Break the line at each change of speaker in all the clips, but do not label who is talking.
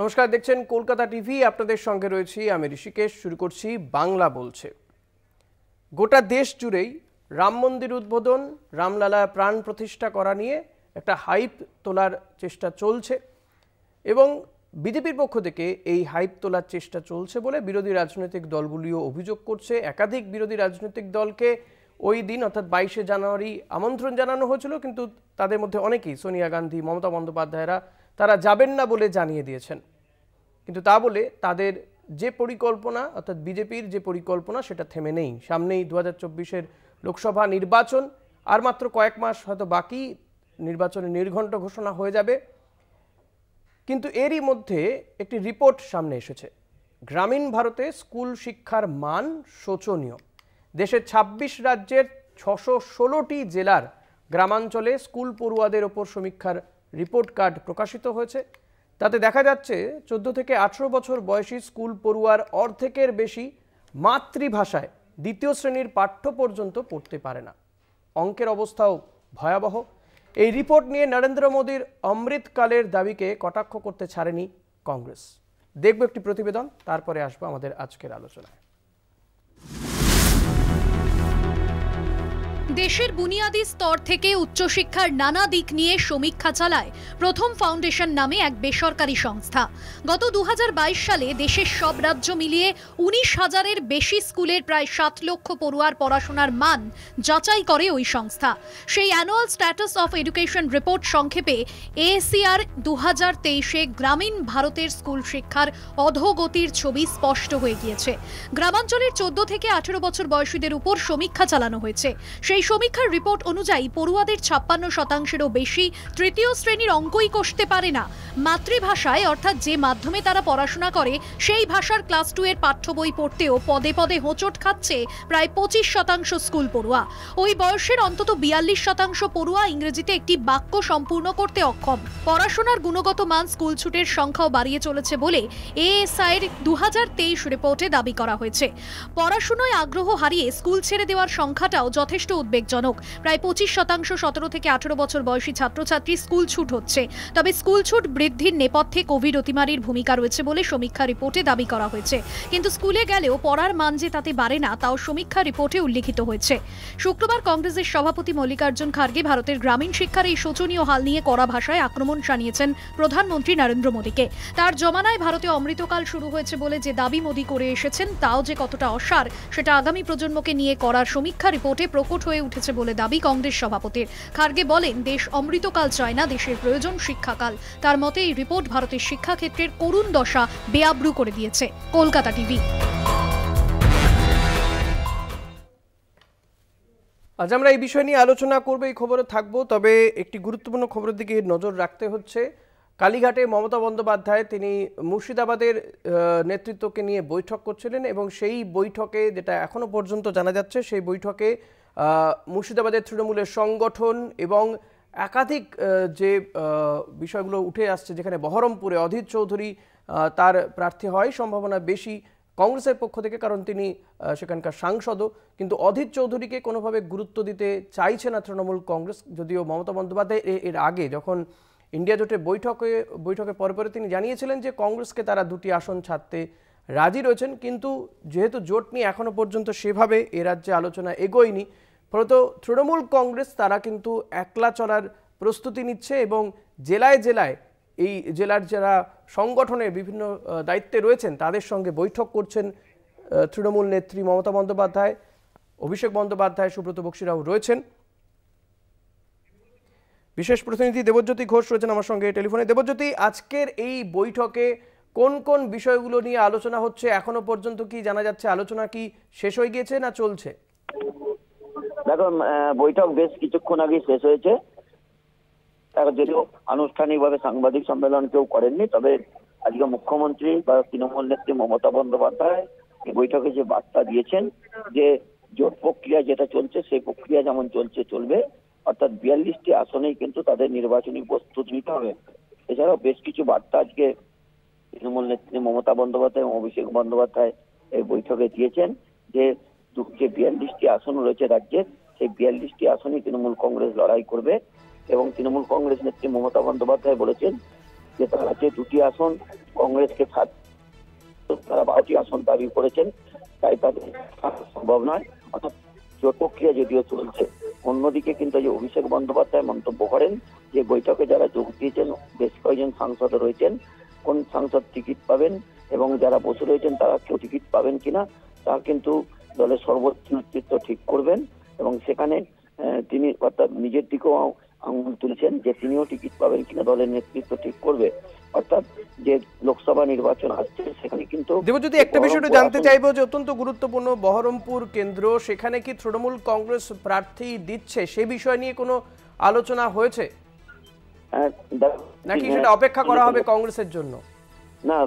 নমস্কার দেখছেন কলকাতা টিভি আপনাদের সঙ্গে রয়েছি আমি ঋষিকেশ শুরু করছি বাংলা বলছে গোটা দেশ জুড়েই রাম মন্দির উদ্বোধন রামলালা প্রাণ প্রতিষ্ঠা করা নিয়ে একটা হাইপ তোলার চেষ্টা চলছে এবং বিজেপির পক্ষ থেকে এই হাইপ তোলার চেষ্টা চলছে বলে বিরোধী রাজনৈতিক দলগুলিও অভিযোগ করছে একাধিক বিরোধী রাজনৈতিক দলকে ওই দিন অর্থাৎ বাইশে জানুয়ারি আমন্ত্রণ জানানো হয়েছিল কিন্তু তাদের মধ্যে অনেকেই সোনিয়া গান্ধী মমতা বন্দ্যোপাধ্যায়রা তারা যাবেন না বলে জানিয়ে দিয়েছেন কিন্তু তা বলে তাদের যে পরিকল্পনা অর্থাৎ বিজেপির যে পরিকল্পনা সেটা থেমে নেই সামনেই দু হাজার লোকসভা নির্বাচন আর মাত্র কয়েক মাস হয়তো বাকি নির্বাচনে নির্ঘণ্ট ঘোষণা হয়ে যাবে কিন্তু এরই মধ্যে একটি রিপোর্ট সামনে এসেছে গ্রামীণ ভারতে স্কুল শিক্ষার মান শোচনীয় দেশের ২৬ রাজ্যের ছশো ষোলোটি জেলার গ্রামাঞ্চলে স্কুল পড়ুয়াদের ওপর সমীক্ষার রিপোর্ট কার্ড প্রকাশিত হয়েছে তাতে দেখা যাচ্ছে চোদ্দ থেকে আঠেরো বছর বয়সী স্কুল পড়ুয়ার অর্ধেকের বেশি মাতৃভাষায় দ্বিতীয় শ্রেণীর পাঠ্য পর্যন্ত পড়তে পারে না অঙ্কের অবস্থাও ভয়াবহ এই রিপোর্ট নিয়ে নরেন্দ্র মোদীর অমৃতকালের দাবিকে কটাক্ষ করতে ছাড়েনি কংগ্রেস দেখব একটি প্রতিবেদন তারপরে আসবো আমাদের আজকের আলোচনায়
দেশের বুনিয়াদী স্তর থেকে উচ্চশিক্ষার নানা দিক নিয়ে সমীক্ষা চালায় প্রথম ফাউন্ডেশন নামে এক বেসরকারি সংস্থা গত দু সালে দেশের সব রাজ্য মিলিয়ে উনিশ হাজারের বেশি স্কুলের প্রায় সাত লক্ষ পড়ুয়ার পড়াশোনার মান যাচাই করে ওই সংস্থা সেই annual status of education report সংক্ষেপে এএসিআর দু হাজার তেইশে গ্রামীণ ভারতের স্কুল শিক্ষার অধোগতির ছবি স্পষ্ট হয়ে গিয়েছে গ্রামাঞ্চলের চোদ্দ থেকে আঠেরো বছর বয়সীদের উপর সমীক্ষা চালানো হয়েছে সেই সমীক্ষার রিপোর্ট অনুযায়ী পড়ুয়াদের ছাপ্পান্ন শতাংশেরও বেশি তৃতীয় শ্রেণীর অঙ্কই কষতে পারে না মাতৃভাষায় অর্থাৎ যে মাধ্যমে তারা পড়াশোনা করে সেই ভাষার ক্লাস টু এর পাঠ্য বই পড়তেও পদে পদে হোঁচট খাচ্ছে প্রায় পঁচিশ শতাংশ স্কুল পড়ুয়া ওই বয়সের অন্তত বিয়াল্লিশ শতাংশ পড়ুয়া ইংরেজিতে একটি বাক্য সম্পূর্ণ করতে অক্ষম পড়াশোনার গুণগত মান স্কুল ছুটের সংখ্যাও বাড়িয়ে চলেছে বলে এএসআইয়ের দু রিপোর্টে দাবি করা হয়েছে পড়াশোনায় আগ্রহ হারিয়ে স্কুল ছেড়ে দেওয়ার সংখ্যাটাও যথেষ্ট উদ্বেগজনক প্রায় পঁচিশ শতাংশ সতেরো থেকে আঠেরো বছর বয়সী ছাত্রছাত্রী স্কুল ছুট হচ্ছে তবে স্কুল ছুট বৃদ্ধির নেপথ্যে কোভিড অতিমারির ভূমিকা রয়েছে বলে সমীক্ষা রিপোর্টে দাবি করা হয়েছে কিন্তু স্কুলে গেলেও পড়ার মান যে তাতে বাড়ে না তাও সমীক্ষা রিপোর্টে উল্লিখিত হয়েছে শুক্রবার কংগ্রেসের সভাপতি মল্লিকার্জুন খার্গে ভারতের গ্রামীণ শিক্ষার এই শোচনীয় হাল নিয়ে কড়া ভাষায় আক্রমণ জানিয়েছেন প্রধানমন্ত্রী নরেন্দ্র মোদীকে তার জমানায় ভারতে অমৃতকাল শুরু হয়েছে বলে যে দাবি মোদী করে এসেছেন তাও যে কতটা অসার সেটা আগামী প্রজন্মকে নিয়ে করার সমীক্ষা রিপোর্টে প্রকট হয়ে হয়ে উঠেছে বলে দাবি কংগ্রেস সভাপতির খার্গে বলেন দেশ অমৃতকাল চায় না দেশের প্রয়োজন শিক্ষাকাল তার মতে এই রিপোর্ট ভারতের শিক্ষাক্ষেত্রের করুণ দশা বেআব্রু করে দিয়েছে কলকাতা টিভি
আজ আমরা এই বিষয় নিয়ে আলোচনা করবো এই খবরে থাকবো তবে একটি গুরুত্বপূর্ণ খবরের দিকে নজর রাখতে হচ্ছে কালীঘাটে মমতা বন্দ্যোপাধ্যায় তিনি মুর্শিদাবাদের নেতৃত্বকে নিয়ে বৈঠক করছিলেন এবং সেই বৈঠকে যেটা এখনও পর্যন্ত জানা যাচ্ছে সেই বৈঠকে মুর্শিদাবাদের তৃণমূলের সংগঠন এবং একাধিক যে বিষয়গুলো উঠে আসছে যেখানে বহরমপুরে অধীর চৌধুরী তার প্রার্থী হয় সম্ভাবনা বেশি কংগ্রেসের পক্ষ থেকে কারণ তিনি সেখানকার সাংসদও কিন্তু অধীর চৌধুরীকে কোনোভাবে গুরুত্ব দিতে চাইছে না তৃণমূল কংগ্রেস যদিও মমতা বন্দ্যোপাধ্যায় এর আগে যখন ইন্ডিয়া জোটে বৈঠকে বৈঠকে পরে পরে তিনি জানিয়েছিলেন যে কংগ্রেসকে তারা দুটি আসন ছাড়তে রাজি রয়েছেন কিন্তু যেহেতু জোট নিয়ে এখনও পর্যন্ত সেভাবে এ রাজ্যে আলোচনা এগোয়নি ফলত তৃণমূল কংগ্রেস তারা কিন্তু একলা চলার প্রস্তুতি নিচ্ছে এবং জেলায় জেলায় এই জেলার যারা সংগঠনের বিভিন্ন দায়িত্বে রয়েছেন তাদের সঙ্গে বৈঠক করছেন তৃণমূল নেত্রী মমতা বন্দ্যোপাধ্যায় অভিষেক বন্দ্যোপাধ্যায় সুব্রত বক্সিরাও রয়েছেন বিশেষ প্রতিনিধি দেবজ্যোতি ঘোষ রয়েছেন আমার সঙ্গে টেলিফোনে দেবজ্যোতি আজকের এই বৈঠকে কোন কোন বিষয়গুলো নিয়ে আলোচনা হচ্ছে এখনো পর্যন্ত কি জানা যাচ্ছে আলোচনা কি শেষ হয়ে গিয়েছে না চলছে
দেখো বৈঠক বেশ কিছুক্ষণ আগে শেষ হয়েছে যদিও আনুষ্ঠানিকভাবে সাংবাদিক সম্মেলন কেউ করেননি তবে আজকে মুখ্যমন্ত্রী বা তৃণমূল নেত্রী মমতা বন্দ্যোপাধ্যায় এই বৈঠকে যে বার্তা দিয়েছেন যে জোট প্রক্রিয়া যেটা চলছে সেই প্রক্রিয়া যেমন চলছে চলবে অর্থাৎ বিয়াল্লিশটি আসনেই কিন্তু তাদের নির্বাচনী প্রস্তুত নিতে হবে এছাড়াও বেশ কিছু বার্তা আজকে তৃণমূল নেত্রী মমতা বন্দ্যোপাধ্যায় এবং অভিষেক বন্দ্যোপাধ্যায় এই বৈঠকে দিয়েছেন যে যে বিয়াল্লিশটি আসন রয়েছে রাজ্যের সেই বিয়াল্লিশটি আসনে তৃণমূল কংগ্রেস লড়াই করবে এবং তৃণমূল কংগ্রেস নেত্রী মমতা বন্দ্যোপাধ্যায় বলেছেন যে তারা যে দুটি আসন কংগ্রেসকে সাত তারা বারোটি আসন দাবি করেছেন তাই তাদের সম্ভব নয় অর্থাৎ জোট প্রক্রিয়া যদিও চলছে অন্যদিকে কিন্তু যে অভিষেক বন্দ্যোপাধ্যায় মন্তব্য করেন যে বৈঠকে যারা যোগ দিয়েছেন বেশ কয়েকজন সাংসদ রয়েছেন কোন সাংসদ টিকিট পাবেন এবং যারা বসে রয়েছেন তারা কেউ টিকিট পাবেন কিনা তা কিন্তু দলের সর্বোচ্চ নেতৃত্ব ঠিক করবেন এবং সেখানে তিনি অর্থাৎ নিজের দিকেও আঙুল তুলছেন যে তিনিও টিকিট পাবেন কিনা দলের নেতৃত্ব ঠিক করবে অর্থাৎ যে লোকসভা নির্বাচন আসছে সেখানে কিন্তু দেবজ্যোতি একটা বিষয়টা জানতে চাইবো
যে অত্যন্ত গুরুত্বপূর্ণ বহরমপুর কেন্দ্র সেখানে কি তৃণমূল কংগ্রেস প্রার্থী দিচ্ছে সে বিষয় নিয়ে কোনো আলোচনা হয়েছে
হ্যাঁ, নাকি হ্যাঁ, সেটা অপেক্ষা করা হবে কংগ্রেসের জন্য না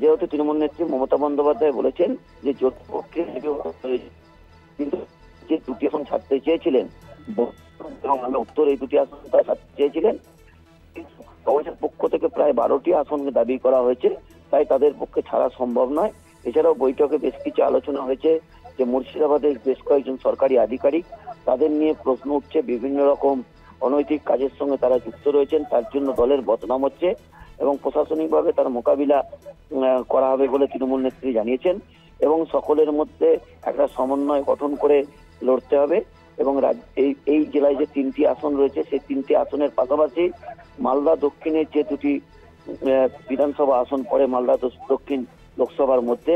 যেহেতু তৃণমূল নেত্রী মমতা বন্দ্যোপাধ্যায় বলেছেন যে জোট পক্ষে কিন্তু যে দুটি আসন ছাড়তে চেয়েছিলেন উত্তর এই দুটি আসন তারা ছাড়তে চেয়েছিলেন কংগ্রেসের পক্ষ থেকে প্রায় বারোটি আসন দাবি করা হয়েছে তাই তাদের পক্ষে ছাড়া সম্ভব নয় এছাড়াও বৈঠকে বেশ কিছু আলোচনা হয়েছে যে মুর্শিদাবাদের বেশ কয়েকজন সরকারি আধিকারিক তাদের নিয়ে প্রশ্ন উঠছে বিভিন্ন রকম অনৈতিক কাজের সঙ্গে তারা যুক্ত রয়েছেন তার জন্য দলের বদনাম হচ্ছে এবং প্রশাসনিকভাবে তার মোকাবিলা করা হবে বলে তৃণমূল নেত্রী জানিয়েছেন এবং সকলের মধ্যে একটা সমন্বয় গঠন করে লড়তে হবে এবং এই এই জেলায় যে তিনটি আসন রয়েছে সেই তিনটি আসনের পাশাপাশি মালদা দক্ষিণের যে দুটি বিধানসভা আসন পড়ে মালদা দক্ষিণ লোকসভার মধ্যে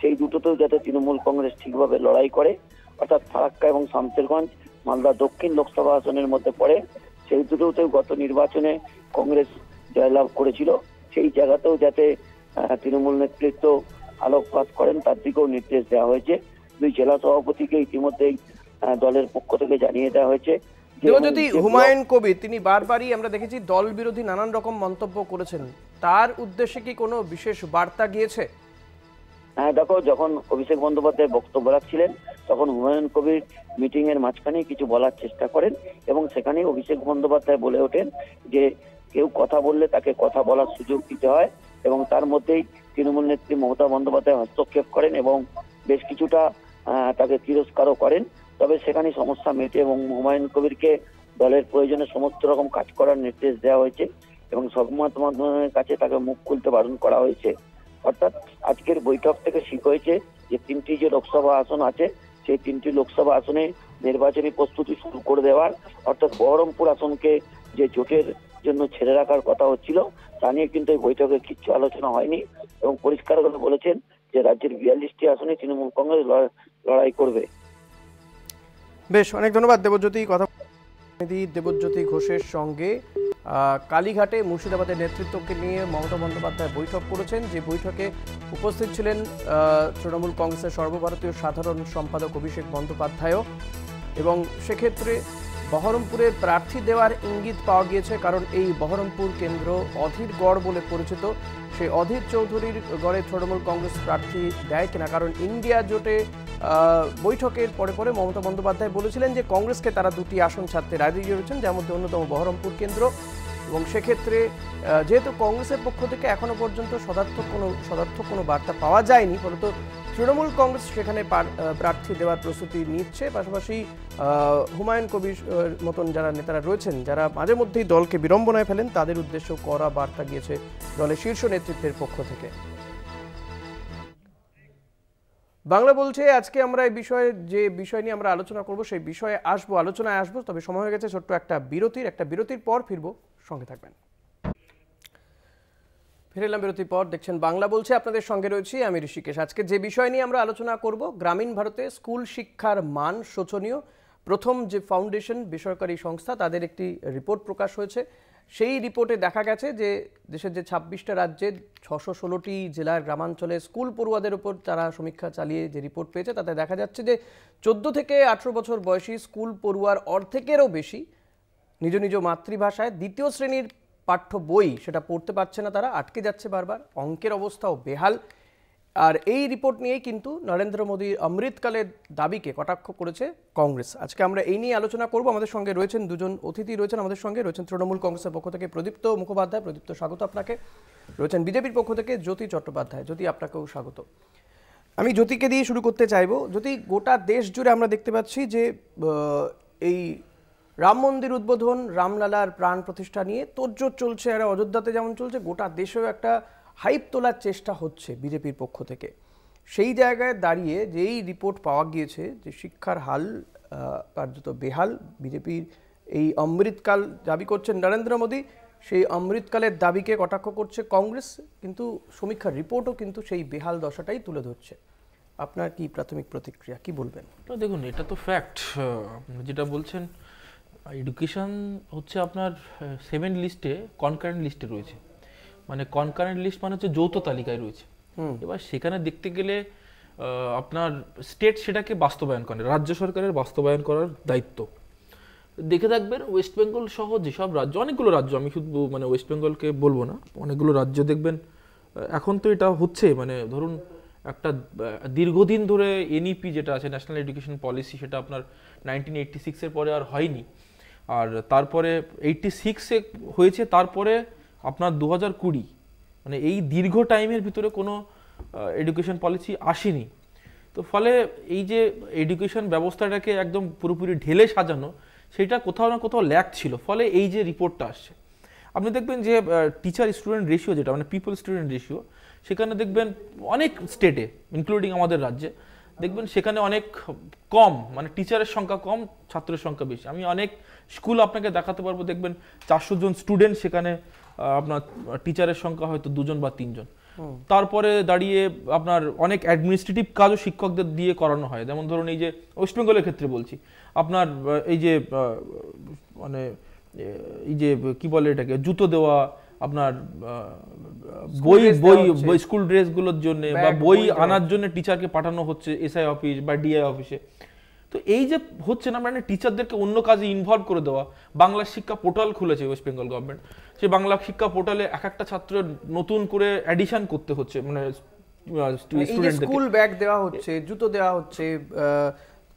সেই দুটোতেও যাতে তৃণমূল কংগ্রেস ঠিকভাবে লড়াই করে অর্থাৎ ফারাক্কা এবং শামসেরগঞ্জ মালদা দক্ষিণ লোকসভা আসনের মধ্যে পড়ে সেই দুটোতেও গত নির্বাচনে কংগ্রেস জয়লাভ করেছিল সেই জায়গাতেও যাতে তৃণমূল নেতৃত্ব আলোকপাত করেন তার দিকেও নির্দেশ দেওয়া হয়েছে দুই জেলা সভাপতিকে ইতিমধ্যেই দলের পক্ষ থেকে জানিয়ে দেওয়া হয়েছে দেবজ্যোতি হুমায়ুন
কবির তিনি বারবারই আমরা দেখেছি দল বিরোধী নানান রকম মন্তব্য করেছেন তার উদ্দেশ্যে কি কোনো বিশেষ বার্তা গিয়েছে
হ্যাঁ দেখো যখন অভিষেক বন্দ্যোপাধ্যায় বক্তব্য রাখছিলেন তখন হুমায়ুন কবির মিটিং এর মাঝখানে কিছু বলার চেষ্টা করেন এবং সেখানে অভিষেক বন্দ্যোপাধ্যায় বলে ওঠেন যে কেউ কথা বললে তাকে কথা বলার সুযোগ দিতে হয় এবং তার মধ্যেই তৃণমূল নেত্রী মমতা বন্দ্যোপাধ্যায় হস্তক্ষেপ করেন এবং বেশ কিছুটা তাকে তিরস্কারও করেন তবে সেখানে সমস্যা মেটে এবং হুমায়ুন কবিরকে দলের প্রয়োজনে সমস্ত রকম কাজ করার নির্দেশ দেওয়া হয়েছে এবং সংবাদ মাধ্যমের কাছে তাকে মুখ খুলতে বারণ করা হয়েছে অর্থাৎ আজকের বৈঠক থেকে শিখ হয়েছে যে তিনটি যে লোকসভা আসন আছে সেই তিনটি লোকসভা আসনে নির্বাচনী প্রস্তুতি শুরু করে দেওয়ার অর্থাৎ বহরমপুর আসনকে যে জোটের জন্য ছেড়ে রাখার কথা হচ্ছিল তা নিয়ে কিন্তু এই বৈঠকে কিচ্ছু আলোচনা হয়নি এবং পরিষ্কার করে বলেছেন যে রাজ্যের বিয়াল্লিশটি আসনে তৃণমূল কংগ্রেস লড়াই করবে
বেশ অনেক ধন্যবাদ দেবজ্যোতি কথা দেবজ্যোতি ঘোষের সঙ্গে কালীঘাটে মুর্শিদাবাদের নেতৃত্বকে নিয়ে মমতা বন্দ্যোপাধ্যায় বৈঠক করেছেন যে বৈঠকে উপস্থিত ছিলেন তৃণমূল কংগ্রেসের সর্বভারতীয় সাধারণ সম্পাদক অভিষেক বন্দ্যোপাধ্যায়ও এবং সেক্ষেত্রে বহরমপুরে প্রার্থী দেওয়ার ইঙ্গিত পাওয়া গিয়েছে কারণ এই বহরমপুর কেন্দ্র অধীর গড় বলে পরিচিত সেই অধীর চৌধুরীর গড়ে তৃণমূল কংগ্রেস প্রার্থী দেয় কিনা কারণ ইন্ডিয়া জোটে বৈঠকের পরে পরে মমতা বন্দ্যোপাধ্যায় বলেছিলেন যে কংগ্রেসকে তারা দুটি আসন ছাড়তে রাজি রয়েছেন যার মধ্যে অন্যতম বহরমপুর কেন্দ্র এবং সেক্ষেত্রে যেহেতু কংগ্রেসের পক্ষ থেকে এখনো পর্যন্ত সদার্থক কোনো সদার্থক কোনো বার্তা পাওয়া যায়নি ফলত তৃণমূল কংগ্রেস সেখানে প্রার্থী দেওয়ার প্রস্তুতি নিচ্ছে পাশাপাশি হুমায়ুন কবির মতন যারা নেতারা রয়েছেন যারা মাঝে মধ্যেই দলকে বিড়ম্বনায় ফেলেন তাদের উদ্দেশ্য করা বার্তা গিয়েছে দলের শীর্ষ নেতৃত্বের পক্ষ থেকে বাংলা বলছে আজকে আমরা এই বিষয়ে যে বিষয় নিয়ে আমরা আলোচনা করব সেই বিষয়ে আসবো আলোচনায় আসবো তবে সময় হয়ে গেছে ছোট্ট একটা বিরতির একটা বিরতির পর ফিরবো সঙ্গে থাকবেন ফিরে এলাম বিরতির পর দেখছেন বাংলা বলছে আপনাদের সঙ্গে রয়েছি আমি ঋষিকেশ আজকে যে বিষয় নিয়ে আমরা আলোচনা করব গ্রামীণ ভারতে স্কুল শিক্ষার মান শোচনীয় প্রথম যে ফাউন্ডেশন বেসরকারি সংস্থা তাদের একটি রিপোর্ট প্রকাশ হয়েছে সেই রিপোর্টে দেখা গেছে যে দেশের যে ছাব্বিশটা রাজ্যে ছশো ষোলোটি জেলার গ্রামাঞ্চলে স্কুল পড়ুয়াদের উপর তারা সমীক্ষা চালিয়ে যে রিপোর্ট পেয়েছে তাতে দেখা যাচ্ছে যে চোদ্দো থেকে আঠেরো বছর বয়সী স্কুল পড়ুয়ার অর্ধেকেরও বেশি নিজ নিজ মাতৃভাষায় দ্বিতীয় শ্রেণীর পাঠ্য বই সেটা পড়তে পারছে না তারা আটকে যাচ্ছে বারবার অঙ্কের অবস্থাও বেহাল আর এই রিপোর্ট নিয়েই কিন্তু নরেন্দ্র মোদীর অমৃতকালের দাবিকে কটাক্ষ করেছে কংগ্রেস আজকে আমরা এই নিয়ে আলোচনা করব আমাদের সঙ্গে রয়েছেন দুজন অতিথি রয়েছেন আমাদের সঙ্গে রয়েছেন তৃণমূল কংগ্রেসের পক্ষ থেকে প্রদীপ্ত মুখোপাধ্যায় প্রদীপ্ত স্বাগত আপনাকে রয়েছেন বিজেপির পক্ষ থেকে জ্যোতি চট্টোপাধ্যায় জ্যোতি আপনাকেও স্বাগত আমি জ্যোতিকে দিয়ে শুরু করতে চাইব যদি গোটা দেশ জুড়ে আমরা দেখতে পাচ্ছি যে এই রাম মন্দির উদ্বোধন রামলালার প্রাণ প্রতিষ্ঠা নিয়ে তোড়জোড় চলছে আর অযোধ্যাতে যেমন চলছে গোটা দেশেও একটা হাইপ তোলার চেষ্টা হচ্ছে বিজেপির পক্ষ থেকে সেই জায়গায় দাঁড়িয়ে যেই রিপোর্ট পাওয়া গিয়েছে যে শিক্ষার হাল কার্যত বেহাল বিজেপির এই অমৃতকাল দাবি করছেন নরেন্দ্র মোদী সেই অমৃতকালের দাবিকে কটাক্ষ করছে কংগ্রেস কিন্তু সমীক্ষার রিপোর্টও কিন্তু সেই বেহাল দশাটাই তুলে ধরছে আপনার কি প্রাথমিক প্রতিক্রিয়া কি বলবেন
দেখুন এটা তো ফ্যাক্ট যেটা বলছেন এডুকেশান হচ্ছে আপনার সেভেন লিস্টে কনকারেন্ট লিস্টে রয়েছে মানে কনকারেন্ট লিস্ট মানে হচ্ছে যৌথ তালিকায় রয়েছে এবার সেখানে দেখতে গেলে আপনার স্টেট সেটাকে বাস্তবায়ন করে রাজ্য সরকারের বাস্তবায়ন করার দায়িত্ব দেখে থাকবেন ওয়েস্ট বেঙ্গল সহ যেসব রাজ্য অনেকগুলো রাজ্য আমি শুধু মানে ওয়েস্ট বেঙ্গলকে বলবো না অনেকগুলো রাজ্য দেখবেন এখন তো এটা হচ্ছে মানে ধরুন একটা দীর্ঘদিন ধরে এনইপি e যেটা আছে ন্যাশনাল এডুকেশন পলিসি সেটা আপনার নাইনটিন এইটটি সিক্সের পরে আর হয়নি আর তারপরে এইটটি সিক্সে হয়েছে তারপরে আপনার দু হাজার কুড়ি মানে এই দীর্ঘ টাইমের ভিতরে কোনো এডুকেশন পলিসি আসেনি তো ফলে এই যে এডুকেশন ব্যবস্থাটাকে একদম পুরোপুরি ঢেলে সাজানো সেটা কোথাও না কোথাও ল্যাক ছিল ফলে এই যে রিপোর্টটা আসছে আপনি দেখবেন যে টিচার স্টুডেন্ট রেশিও যেটা মানে পিপল স্টুডেন্ট রেশিও সেখানে দেখবেন অনেক স্টেটে ইনক্লুডিং আমাদের রাজ্যে দেখবেন সেখানে অনেক কম মানে টিচারের সংখ্যা কম ছাত্রের সংখ্যা বেশি আমি অনেক স্কুল আপনাকে দেখাতে পারবো দেখবেন চারশো জন স্টুডেন্ট সেখানে আপনার টিচারের সংখ্যা হয়তো দুজন বা তিনজন তারপরে দাঁড়িয়ে আপনার অনেক অ্যাডমিনিস্ট্রেটিভ কাজও শিক্ষকদের দিয়ে করানো হয় যেমন ধরুন এই যে ওয়েস্টবেঙ্গলের ক্ষেত্রে বলছি আপনার এই যে মানে এই যে কি বলে এটাকে জুতো দেওয়া আপনার বই বই স্কুল ড্রেসগুলোর জন্য বা বই আনার জন্য টিচারকে পাঠানো হচ্ছে এসআই অফিস বা ডিআই অফিসে তো এই যে হচ্ছে না মানে টিচারদেরকে অন্য কাজে ইনভলভ করে দেওয়া বাংলা শিক্ষা পোর্টাল খুলেছে ওয়েস্ট বেঙ্গল গভর্নমেন্ট সে বাংলা শিক্ষা পোর্টালে এক একটা ছাত্র নতুন করে অ্যাডিশন করতে হচ্ছে মানে স্কুল
মানে ব্যাগ দেওয়া হচ্ছে জুতো দেওয়া হচ্ছে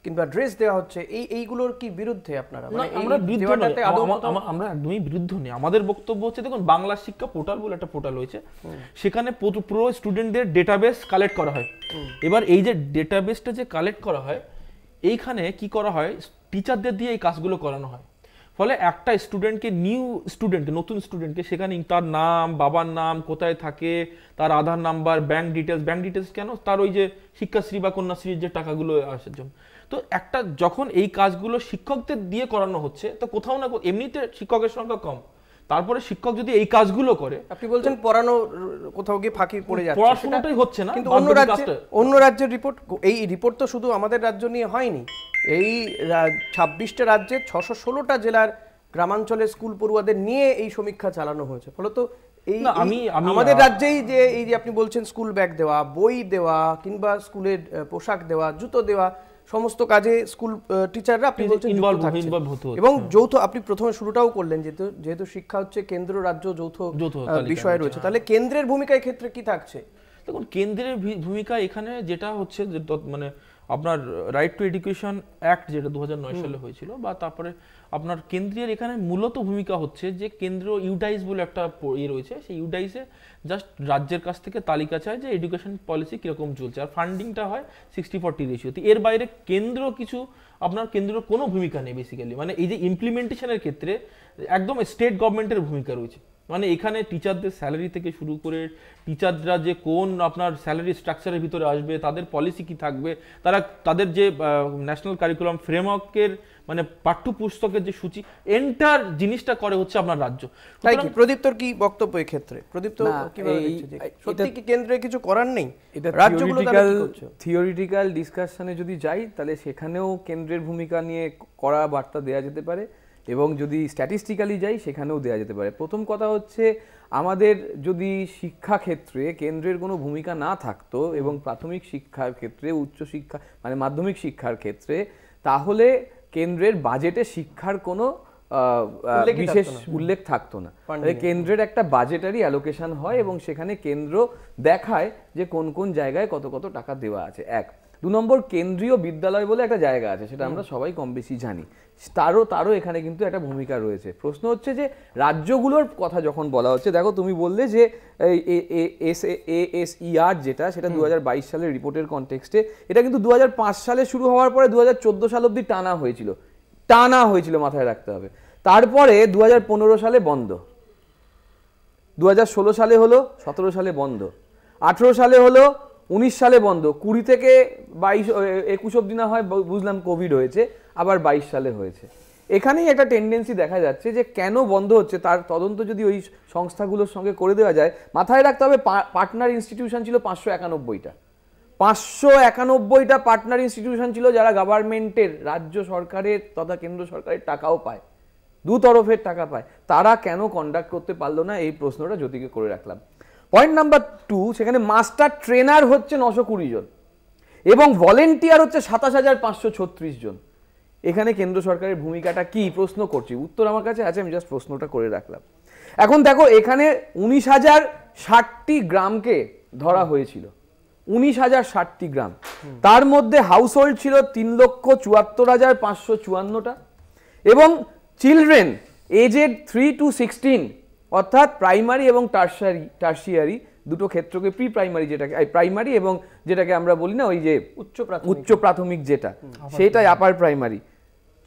কিংবা ড্রেস দেওয়া হচ্ছে এই এইগুলোর কি বিরুদ্ধে আপনারা মানে আমরা বিরুদ্ধ
আমরা একদমই বিরুদ্ধ নেই আমাদের বক্তব্য হচ্ছে দেখুন বাংলা শিক্ষা পোর্টাল বলে একটা পোর্টাল হয়েছে সেখানে পুরো স্টুডেন্টদের ডেটাবেস কালেক্ট করা হয় এবার এই যে ডেটাবেসটা যে কালেক্ট করা হয় এইখানে কি করা হয় টিচারদের দিয়ে এই কাজগুলো করানো হয় ফলে একটা স্টুডেন্টকে নিউ স্টুডেন্ট নতুন স্টুডেন্টকে সেখানে তার নাম বাবার নাম কোথায় থাকে তার Aadhaar number bank details bank details কেন তার ওই যে শিক্ষাশ্রী বা কন্যাশ্রীর যে টাকাগুলো আসার জন্য তো একটা যখন এই কাজগুলো শিক্ষকদের দিয়ে করানো হচ্ছে তো কোথাও না এমনিতে শিক্ষকের সংখ্যা কম তারপরে শিক্ষক যদি এই কাজগুলো করে আপনি বলছেন পড়ানো
কোথাও গিয়ে ফাঁকি পড়ে যাচ্ছে পড়াশোনাটাই হচ্ছে না কিন্তু অন্য রাজ্যে অন্য রাজ্যের রিপোর্ট এই রিপোর্ট তো শুধু আমাদের রাজ্য নিয়ে হয়নি এই ছাব্বিশটা রাজ্যের ছশো ষোলোটা জেলার গ্রামাঞ্চলের স্কুল পড়ুয়াদের নিয়ে এই সমীক্ষা চালানো হয়েছে ফলত এই আমি আমাদের রাজ্যেই যে এই যে আপনি বলছেন স্কুল ব্যাগ দেওয়া বই দেওয়া কিংবা স্কুলের পোশাক দেওয়া জুতো দেওয়া সমস্ত কাজে স্কুল টিচাররা আপনি বলছেন ইনভলভ ইনভলভ হতে এবং হ্যাঁ। যৌথ আপনি প্রথমে শুরুটাও করলেন যেহেতু যেহেতু শিক্ষা হচ্ছে কেন্দ্র রাজ্য যৌথ বিষয় রয়েছে হ্যাঁ। তাহলে কেন্দ্রের ভূমিকা ক্ষেত্রে কি থাকছে
দেখুন কেন্দ্রের ভূমিকা এখানে যেটা হচ্ছে মানে আপনার রাইট টু এডুকেশন অ্যাক্ট যেটা দু সালে হয়েছিল বা তারপরে আপনার কেন্দ্রীয় এখানে মূলত ভূমিকা হচ্ছে যে কেন্দ্র ইউটাইজ বলে একটা ইয়ে রয়েছে সেই ইউটাইজে জাস্ট রাজ্যের কাছ থেকে তালিকা চায় যে এডুকেশন পলিসি কীরকম চলছে আর ফান্ডিংটা হয় সিক্সটি ফর্টি রেশিওতে এর বাইরে কেন্দ্র কিছু আপনার কেন্দ্র কোনো ভূমিকা নেই বেসিক্যালি মানে এই যে ইমপ্লিমেন্টেশনের ক্ষেত্রে একদম স্টেট গভর্নমেন্টের ভূমিকা রয়েছে মানে এখানে টিচারদের স্যালারি থেকে শুরু করে টিচাররা যে কোন আপনার স্যালারি স্ট্রাকচারের ভিতরে আসবে তাদের পলিসি কি থাকবে তারা তাদের যে ন্যাশনাল কারিকুলাম ফ্রেমওয়ার্কের মানে পাঠ্যপুস্তকের যে সূচি
এন্টার জিনিসটা করে হচ্ছে আপনার রাজ্য তাই কি প্রদীপ্তর কি বক্তব্য এই ক্ষেত্রে প্রদীপ্ত সত্যি কি কেন্দ্রে কিছু করার নেই এটা রাজ্যগুলো থিওরিটিক্যাল
ডিসকাশনে যদি যাই তাহলে সেখানেও কেন্দ্রের ভূমিকা নিয়ে করা বার্তা দেয়া যেতে পারে এবং যদি স্ট্যাটিস্টিক্যালি যাই সেখানেও দেওয়া যেতে পারে প্রথম কথা হচ্ছে আমাদের যদি শিক্ষা ক্ষেত্রে কেন্দ্রের কোনো ভূমিকা না থাকতো এবং প্রাথমিক শিক্ষার ক্ষেত্রে উচ্চ শিক্ষা মানে মাধ্যমিক শিক্ষার ক্ষেত্রে তাহলে কেন্দ্রের বাজেটে শিক্ষার কোনো বিশেষ উল্লেখ থাকতো না কেন্দ্রের একটা বাজেটারি অ্যালোকেশন হয় এবং সেখানে কেন্দ্র দেখায় যে কোন কোন জায়গায় কত কত টাকা দেওয়া আছে এক দু নম্বর কেন্দ্রীয় বিদ্যালয় বলে একটা জায়গা আছে সেটা আমরা সবাই কম বেশি জানি তারও তারও এখানে কিন্তু একটা ভূমিকা রয়েছে প্রশ্ন হচ্ছে যে রাজ্যগুলোর কথা যখন বলা হচ্ছে দেখো তুমি বললে যে এস এস ইআর যেটা সেটা দু সালের রিপোর্টের কনটেক্সটে এটা কিন্তু দু সালে শুরু হওয়ার পরে দু সাল অবধি টানা হয়েছিল টানা হয়েছিল মাথায় রাখতে হবে তারপরে দু সালে বন্ধ দু সালে হলো সতেরো সালে বন্ধ আঠেরো সালে হলো উনিশ সালে বন্ধ কুড়ি থেকে বাইশ একুশ অব্দি না হয় বুঝলাম কোভিড হয়েছে আবার বাইশ সালে হয়েছে এখানেই একটা টেন্ডেন্সি দেখা যাচ্ছে যে কেন বন্ধ হচ্ছে তার তদন্ত যদি ওই সংস্থাগুলোর সঙ্গে করে দেওয়া যায় মাথায় রাখতে হবে পার্টনার ইনস্টিটিউশন ছিল পাঁচশো একানব্বইটা পাঁচশো একানব্বইটা পার্টনার ইনস্টিটিউশন ছিল যারা গভর্নমেন্টের রাজ্য সরকারের তথা কেন্দ্র সরকারের টাকাও পায় দু তরফের টাকা পায় তারা কেন কন্ডাক্ট করতে পারলো না এই প্রশ্নটা জ্যোতিকে করে রাখলাম পয়েন্ট নাম্বার টু সেখানে মাস্টার ট্রেনার হচ্ছে নশো কুড়ি জন এবং ভলেন্টিয়ার হচ্ছে সাতাশ হাজার পাঁচশো ছত্রিশ জন এখানে কেন্দ্র সরকারের ভূমিকাটা কি প্রশ্ন করছি উত্তর আমার কাছে আছে আমি জাস্ট প্রশ্নটা করে রাখলাম এখন দেখো এখানে উনিশ হাজার ষাটটি গ্রামকে ধরা হয়েছিল উনিশ হাজার ষাটটি গ্রাম তার মধ্যে হাউস হোল্ড ছিল তিন লক্ষ চুয়াত্তর হাজার পাঁচশো চুয়ান্নটা এবং children aged three to sixteen অর্থাৎ প্রাইমারি এবং টার্সারি টার্সিয়ারি দুটো ক্ষেত্রকে প্রি প্রাইমারি যেটাকে প্রাইমারি এবং যেটাকে আমরা বলি না ওই যে উচ্চ উচ্চ প্রাথমিক যেটা সেটাই আপার প্রাইমারি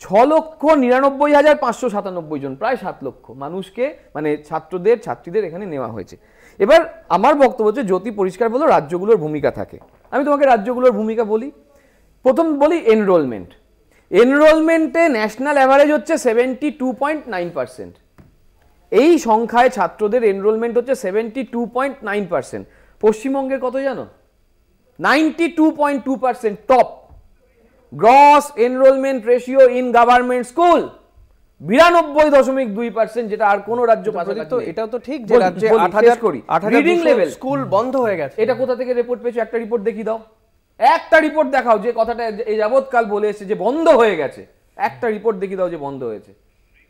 ছ লক্ষ নিরানব্বই হাজার পাঁচশো সাতানব্বই জন প্রায় সাত লক্ষ মানুষকে মানে ছাত্রদের ছাত্রীদের এখানে নেওয়া হয়েছে এবার আমার বক্তব্য হচ্ছে জ্যোতি পরিষ্কার বলো রাজ্যগুলোর ভূমিকা থাকে আমি তোমাকে রাজ্যগুলোর ভূমিকা বলি প্রথম বলি এনরোলমেন্ট এনরোলমেন্টে ন্যাশনাল অ্যাভারেজ হচ্ছে seventy two point nine percent এই সংখ্যায় ছাত্রদের এনরোলমেন্ট হচ্ছে seventy two point nine percent পশ্চিমবঙ্গের কত জানো ninety two point two percent top gross enrolment ratio in government school বিরানব্বই দশমিক দুই পার্সেন্ট যেটা আর কোন রাজ্য তো এটা তো ঠিক যে করি লেভেল স্কুল বন্ধ হয়ে গেছে এটা কোথা থেকে রিপোর্ট পেয়েছো একটা রিপোর্ট দেখি দাও একটা রিপোর্ট দেখাও যে কথাটা এই যাবৎকাল বলে এসেছে যে বন্ধ হয়ে গেছে একটা রিপোর্ট দেখি দাও যে বন্ধ হয়েছে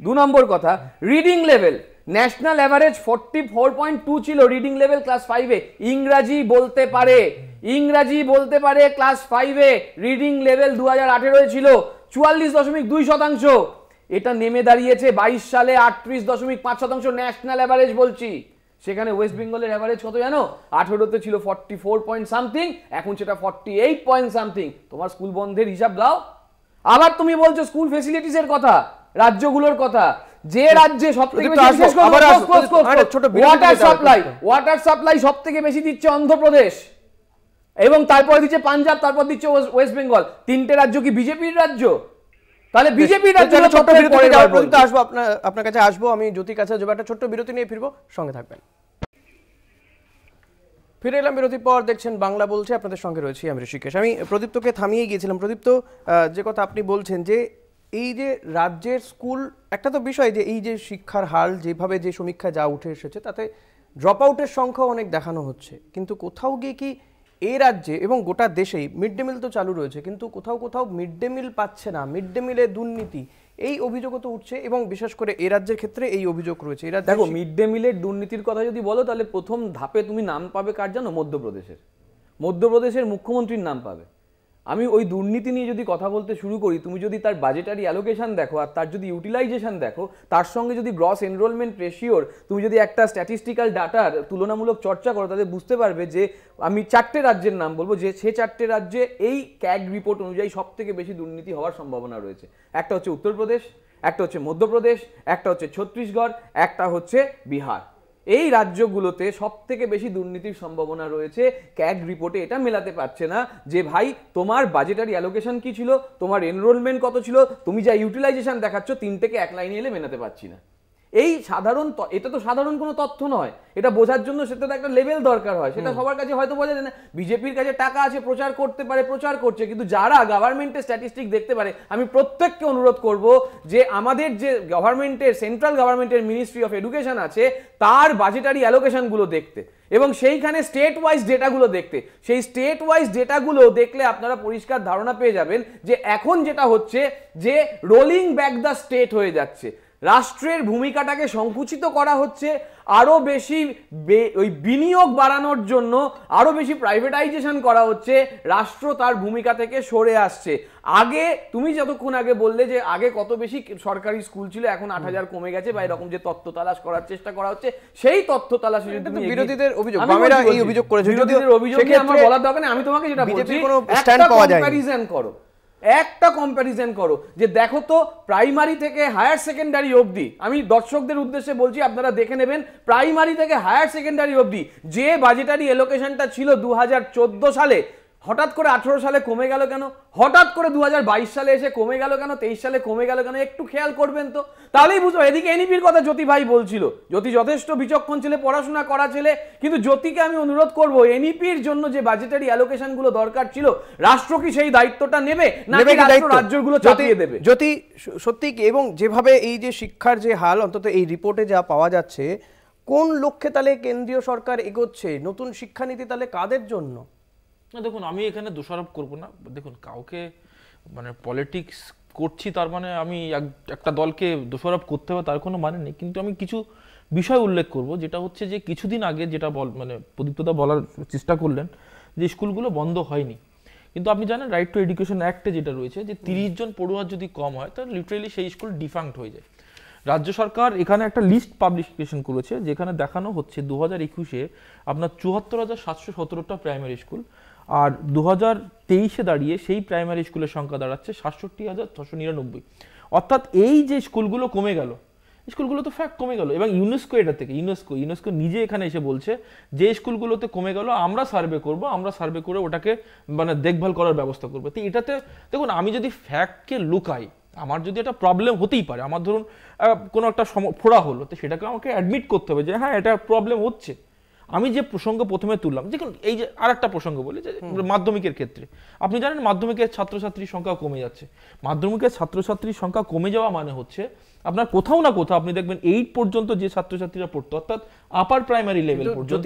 দু নম্বর কথা reading level national average forty four point two ছিল রিডিং লেভেল ক্লাস ফাইভে ইংরাজি বলতে পারে ইংরাজি বলতে পারে ক্লাস ফাইভে রিডিং লেভেল দু হাজার আঠেরোয় ছিল চুয়াল্লিশ দশমিক দুই শতাংশ এটা নেমে দাঁড়িয়েছে বাইশ সালে আটত্রিশ দশমিক পাঁচ শতাংশ ন্যাশনাল অ্যাভারেজ বলছি সেখানে ওয়েস্ট বেঙ্গলের অ্যাভারেজ কত জানো আঠেরোতে ছিল ফর্টি ফোর পয়েন্ট সামথিং এখন সেটা ফর্টি এইট পয়েন্ট সামথিং তোমার স্কুল বন্ধের হিসাব দাও আবার তুমি বলছো স্কুল ফেসিলিটিসের কথা রাজ্যগুলোর কথা যে রাজ্যে সবথেকে বেশি ওয়াটার সাপ্লাই ওয়াটার সাপ্লাই বেশি দিচ্ছে অন্ধ্রপ্রদেশ এবং তারপরে দিচ্ছে পাঞ্জাব তারপর দিচ্ছে ওয়েস্ট
বেঙ্গল তিনটে রাজ্য কি বিজেপির রাজ্য তাহলে বিজেপির রাজ্য ছোট্ট বিরতি আসবো আপনার আপনার কাছে আসবো আমি জ্যোতির কাছে যাবো একটা ছোট্ট বিরতি নিয়ে ফিরবো সঙ্গে থাকবেন ফিরে এলাম বিরতির পর দেখছেন বাংলা বলছে আপনাদের সঙ্গে রয়েছি আমি ঋষিকেশ আমি প্রদীপ্তকে থামিয়ে গিয়েছিলাম প্রদীপ্ত যে কথা আপনি বলছেন যে এই যে রাজ্যের স্কুল একটা তো বিষয় যে এই যে শিক্ষার হাল যেভাবে যে সমীক্ষা যা উঠে এসেছে তাতে ড্রপ আউটের সংখ্যা অনেক দেখানো হচ্ছে কিন্তু কোথাও গিয়ে কি এই রাজ্যে এবং গোটা দেশেই মিড ডে মিল তো চালু রয়েছে কিন্তু কোথাও কোথাও মিড ডে মিল পাচ্ছে না মিড ডে মিলে দুর্নীতি এই অভিযোগও তো উঠছে এবং বিশেষ করে এই রাজ্যের ক্ষেত্রে এই অভিযোগ রয়েছে এরা দেখো মিড ডে মিলের দুর্নীতির কথা যদি বলো তাহলে প্রথম ধাপে
তুমি নাম পাবে কার জানো মধ্যপ্রদেশের মধ্যপ্রদেশের মুখ্যমন্ত্রীর নাম পাবে আমি ওই দুর্নীতি নিয়ে যদি কথা বলতে শুরু করি তুমি যদি তার বাজেটারি অ্যালোকেশন দেখো আর তার যদি ইউটিলাইজেশন দেখো তার সঙ্গে যদি গ্রস এনরোলমেন্ট রেশিওর তুমি যদি একটা স্ট্যাটিস্টিক্যাল ডাটার তুলনামূলক চর্চা করো তাহলে বুঝতে পারবে যে আমি চারটে রাজ্যের নাম বলবো যে সে চারটে রাজ্যে এই ক্যাগ রিপোর্ট অনুযায়ী সব থেকে বেশি দুর্নীতি হওয়ার সম্ভাবনা রয়েছে একটা হচ্ছে উত্তরপ্রদেশ একটা হচ্ছে মধ্যপ্রদেশ একটা হচ্ছে ছত্তিশগড় একটা হচ্ছে বিহার এই রাজ্যগুলোতে সব থেকে বেশি দুর্নীতির সম্ভাবনা রয়েছে ক্যাগ রিপোর্টে এটা মেলাতে পারছে না যে ভাই তোমার বাজেটারি অ্যালোকেশন কি ছিল তোমার এনরোলমেন্ট কত ছিল তুমি যা ইউটিলাইজেশন দেখাচ্ছ তিন থেকে এক লাইনে এলে মেলাতে পারছি না এই সাধারণ এটা তো সাধারণ কোনো তথ্য নয় এটা বোঝার জন্য সেটা তো একটা লেভেল দরকার হয় সেটা সবার কাছে হয়তো বোঝা যায় না বিজেপির কাছে টাকা আছে প্রচার করতে পারে প্রচার করছে কিন্তু যারা গভর্নমেন্টের স্ট্যাটিস্টিক দেখতে পারে আমি প্রত্যেককে অনুরোধ করব যে আমাদের যে গভর্নমেন্টের সেন্ট্রাল গভর্নমেন্টের মিনিস্ট্রি অফ এডুকেশন আছে তার বাজেটারি অ্যালোকেশনগুলো দেখতে এবং সেইখানে স্টেট ওয়াইজ ডেটাগুলো দেখতে সেই স্টেট ওয়াইজ ডেটাগুলো দেখলে আপনারা পরিষ্কার ধারণা পেয়ে যাবেন যে এখন যেটা হচ্ছে যে রোলিং ব্যাক দ্য স্টেট হয়ে যাচ্ছে রাষ্ট্রের ভূমিকাটাকে সংকুচিত করা হচ্ছে আরও বেশি ওই বিনিয়োগ বাড়ানোর জন্য আরও বেশি প্রাইভেটাইজেশন করা হচ্ছে রাষ্ট্র তার ভূমিকা থেকে সরে আসছে আগে তুমি যতক্ষণ আগে বললে যে আগে কত বেশি সরকারি স্কুল ছিল এখন আট হাজার কমে গেছে বা এরকম যে তথ্য তালাশ করার চেষ্টা করা হচ্ছে সেই তথ্য তালাশ বিরোধীদের অভিযোগ এই অভিযোগ করেছে বিরোধীদের অভিযোগ আমার বলার দরকার আমি তোমাকে যেটা বলছি একটা করো একটা কম্প্যারিজেন করো যে দেখো তো প্রাইমারি থেকে হায়ার সেকেন্ডারি অবধি আমি দর্শকদের উদ্দেশ্যে বলছি আপনারা দেখে নেবেন প্রাইমারি থেকে হায়ার সেকেন্ডারি অবধি যে বাজেটারি এলোকেশনটা ছিল দু সালে হঠাৎ করে আঠেরো সালে কমে গেল কেন হঠাৎ করে দু সালে এসে কমে গেল কেন তেইশ সালে কমে গেল কেন একটু খেয়াল করবেন তো তাহলেই বুঝো এদিকে এনিপির কথা জ্যোতি ভাই বলছিল জ্যোতি যথেষ্ট বিচক্ষণ ছেলে পড়াশোনা করা ছেলে কিন্তু জ্যোতিকে আমি অনুরোধ করব এনিপির জন্য যে বাজেটারি অ্যালোকেশনগুলো দরকার ছিল রাষ্ট্র কি সেই দায়িত্বটা নেবে
না রাজ্যগুলো চাপিয়ে দেবে জ্যোতি সত্যি এবং যেভাবে এই যে শিক্ষার যে হাল অন্তত এই রিপোর্টে যা পাওয়া যাচ্ছে কোন লক্ষ্যে তাহলে কেন্দ্রীয় সরকার এগোচ্ছে নতুন শিক্ষানীতি তাহলে কাদের জন্য
না দেখুন আমি এখানে দোষারোপ করব না দেখুন কাউকে মানে পলিটিক্স করছি তার মানে আমি একটা দলকে দোষারোপ করতে হবে তার কোনো মানে নেই কিন্তু আমি কিছু বিষয় উল্লেখ করব যেটা হচ্ছে যে কিছুদিন আগে যেটা বল মানে প্রদীপ্তদা বলার চেষ্টা করলেন যে স্কুলগুলো বন্ধ হয়নি কিন্তু আপনি জানেন রাইট টু এডুকেশন অ্যাক্টে যেটা রয়েছে যে তিরিশ জন পড়ুয়ার যদি কম হয় তাহলে লিটারেলি সেই স্কুল ডিফাঙ্ক্ট হয়ে যায় রাজ্য সরকার এখানে একটা লিস্ট পাবলিকেশন করেছে যেখানে দেখানো হচ্ছে দু হাজার একুশে আপনার চুয়াত্তর হাজার সাতশো সতেরোটা প্রাইমারি স্কুল আর দু হাজার তেইশে দাঁড়িয়ে সেই প্রাইমারি স্কুলের সংখ্যা দাঁড়াচ্ছে সাতষট্টি হাজার ছশো নিরানব্বই অর্থাৎ এই যে স্কুলগুলো কমে গেল স্কুলগুলো তো ফ্যাক্ট কমে গেল এবং ইউনেস্কো এটা থেকে ইউনেস্কো ইউনেস্কো নিজে এখানে এসে বলছে যে স্কুলগুলোতে কমে গেল আমরা সার্ভে করব আমরা সার্ভে করে ওটাকে মানে দেখভাল করার ব্যবস্থা করবো তো এটাতে দেখুন আমি যদি ফ্যাক্টকে লুকাই আমার যদি একটা প্রবলেম হতেই পারে আমার ধরুন কোনো একটা সম ফোড়া হলো তো সেটাকে আমাকে অ্যাডমিট করতে হবে যে হ্যাঁ এটা প্রবলেম হচ্ছে আমি যে প্রসঙ্গ প্রথমে তুললাম দেখুন এই যে আর একটা প্রসঙ্গ বলি যে মাধ্যমিকের ক্ষেত্রে আপনি জানেন মাধ্যমিকের ছাত্রছাত্রীর সংখ্যা কমে যাচ্ছে মাধ্যমিকের ছাত্রছাত্রীর সংখ্যা কমে যাওয়া মানে হচ্ছে আপনার কোথাও
না কোথাও আপনি দেখবেন এইট পর্যন্ত যে ছাত্রছাত্রীরা পড়তো অর্থাৎ আপার প্রাইমারি লেভেল পর্যন্ত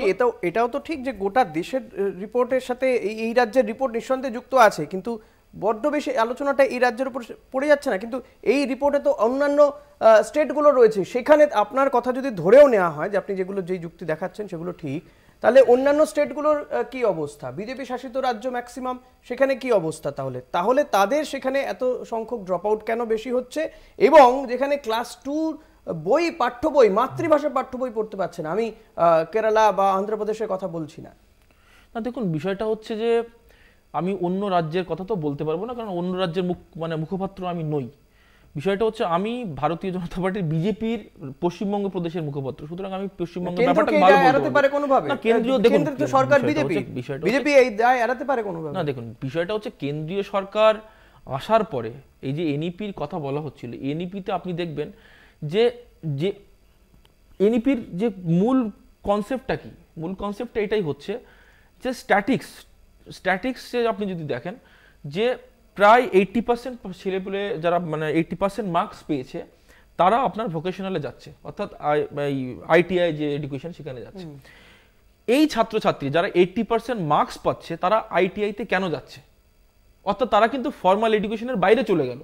এটাও তো ঠিক যে গোটা দেশের রিপোর্টের সাথে এই রাজ্যের রিপোর্ট নিঃসন্দেহে যুক্ত আছে কিন্তু বড্ড বেশি আলোচনাটা এই রাজ্যের উপর পড়ে যাচ্ছে না কিন্তু এই রিপোর্টে তো অন্যান্য স্টেটগুলো রয়েছে সেখানে আপনার কথা যদি ধরেও নেওয়া হয় যে আপনি যেগুলো যেই যুক্তি দেখাচ্ছেন সেগুলো ঠিক তাহলে অন্যান্য স্টেটগুলোর কি অবস্থা বিজেপি শাসিত রাজ্য ম্যাক্সিমাম সেখানে কি অবস্থা তাহলে তাহলে তাদের সেখানে এত সংখ্যক ড্রপ আউট কেন বেশি হচ্ছে এবং যেখানে ক্লাস টু বই পাঠ্য বই মাতৃভাষা পাঠ্য বই পড়তে পারছে না আমি কেরালা বা অন্ধ্রপ্রদেশের কথা বলছি না না দেখুন বিষয়টা হচ্ছে যে আমি অন্য রাজ্যের কথা তো বলতে
পারবো না কারণ অন্য রাজ্যের মুখ মানে মুখপাত্র আমি নই বিষয়টা হচ্ছে আমি ভারতীয় জনতা পার্টির বিজেপির পশ্চিমবঙ্গ প্রদেশের মুখপাত্র সুতরাং আমি পশ্চিমবঙ্গের ব্যাপারটা ভালো এড়াতে পারে কোনোভাবে না কেন্দ্রীয় দেখুন কেন্দ্রীয় সরকার বিজেপি বিষয়টা বিজেপি এই
দায় এড়াতে পারে কোনোভাবে না দেখুন
বিষয়টা হচ্ছে কেন্দ্রীয় সরকার আসার পরে এই যে এনইপির কথা বলা হচ্ছিল এনইপিতে আপনি দেখবেন যে যে এনইপির যে মূল কনসেপ্টটা কি মূল কনসেপ্টটা এটাই হচ্ছে যে স্ট্যাটিক্স স্ট্যাটিক্সে আপনি যদি দেখেন যে প্রায় এইট্টি পার্সেন্ট ছেলেপুলে যারা মানে এইট্টি পার্সেন্ট মার্কস পেয়েছে তারা আপনার ভোকেশনালে যাচ্ছে অর্থাৎ আইটিআই যে এডুকেশন সেখানে যাচ্ছে এই ছাত্রছাত্রী যারা এইট্টি পার্সেন্ট মার্কস পাচ্ছে তারা আইটিআইতে কেন যাচ্ছে অর্থাৎ তারা কিন্তু ফর্মাল এডুকেশনের বাইরে চলে গেল